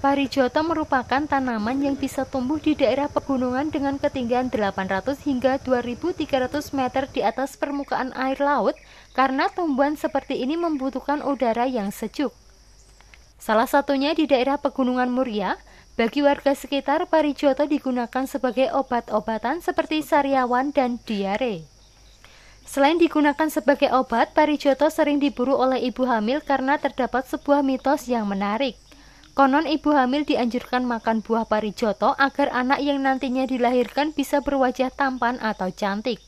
Parijoto merupakan tanaman yang bisa tumbuh di daerah pegunungan dengan ketinggian 800 hingga 2300 meter di atas permukaan air laut karena tumbuhan seperti ini membutuhkan udara yang sejuk. Salah satunya di daerah pegunungan Muria, bagi warga sekitar parijoto digunakan sebagai obat-obatan seperti sariawan dan diare. Selain digunakan sebagai obat, parijoto sering diburu oleh ibu hamil karena terdapat sebuah mitos yang menarik. Konon ibu hamil dianjurkan makan buah parijoto agar anak yang nantinya dilahirkan bisa berwajah tampan atau cantik.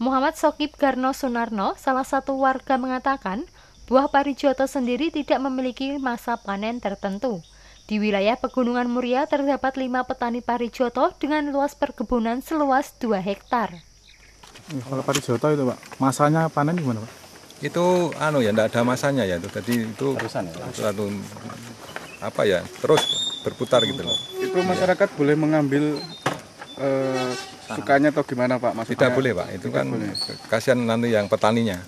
Muhammad Sokib Garno Sunarno, salah satu warga mengatakan, buah parijoto sendiri tidak memiliki masa panen tertentu. Di wilayah Pegunungan Muria terdapat lima petani parijoto dengan luas perkebunan seluas 2 hektar. Kalau parijoto itu Pak, masanya panen gimana Pak? itu anu ya tidak ada masanya ya itu tadi itu Terusan, ya? selalu apa ya terus berputar gitu loh. Itu iya. masyarakat ya. boleh mengambil eh, sukanya atau gimana Pak? Maksudnya, tidak boleh Pak, itu kan kasihan nanti yang petaninya.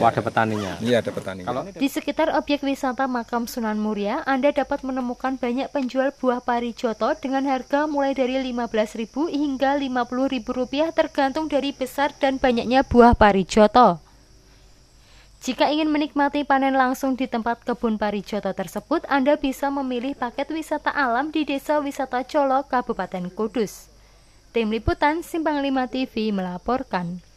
Oh, ada petaninya. Iya, ada petaninya. Kalau di sekitar objek wisata makam Sunan Muria, Anda dapat menemukan banyak penjual buah pari joto dengan harga mulai dari belas 15000 hingga ribu rupiah tergantung dari besar dan banyaknya buah pari joto. Jika ingin menikmati panen langsung di tempat kebun parijoto tersebut, Anda bisa memilih paket wisata alam di Desa Wisata Colok, Kabupaten Kudus. Tim Liputan Simpang 5 TV melaporkan.